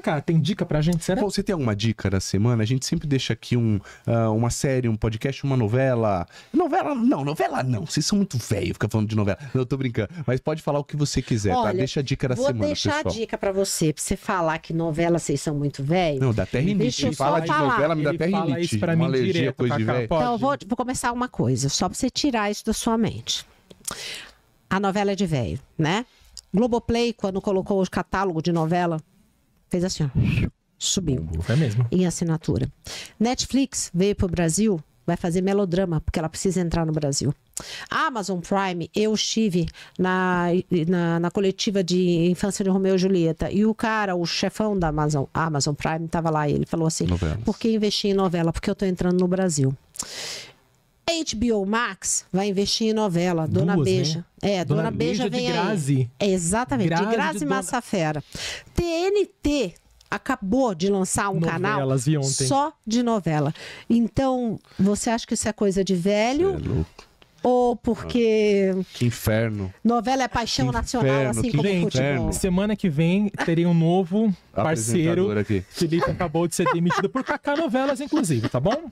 cara, tem dica pra gente, será? Você tem alguma dica da semana? A gente sempre deixa aqui um, uh, uma série, um podcast, uma novela. Novela não, novela não. Vocês são muito velho fica falando de novela. Não, eu tô brincando. Mas pode falar o que você quiser, tá? Olha, tá? Deixa a dica da semana, pessoal. Vou deixar a dica pra você, pra você falar que novela vocês são muito velho. Não, dá até rinite. Deixa fala de novela, me dá até fala rinite. Isso pra uma mim alergia, direto, coisa de velho. Então, eu vou, vou começar uma coisa, só pra você tirar isso da sua mente. A novela é de velho, né? Globoplay, quando colocou o catálogo de novela Fez assim, ó. Subiu. Foi é mesmo. Em assinatura. Netflix veio pro Brasil, vai fazer melodrama, porque ela precisa entrar no Brasil. Amazon Prime, eu estive na, na, na, coletiva de infância de Romeu e Julieta. E o cara, o chefão da Amazon, Amazon Prime, estava lá e ele falou assim: Novelas. por que investir em novela? Porque eu estou entrando no Brasil. HBO Max vai investir em novela, Duas, Dona né? Beija. Né? É, Dona, Dona Beija, Beija vem de aí. Grazi. É, exatamente, Grazi de Grazi de Massafera. Dona... TNT acabou de lançar um Novelas, canal só de novela. Então, você acha que isso é coisa de velho? é louco. Ou porque. Ah, que inferno. Novela é paixão que nacional, inferno, assim que como gente, futebol. Semana que vem terei um novo parceiro. Aqui. Felipe acabou de ser demitido por Cacá Novelas, inclusive, tá bom?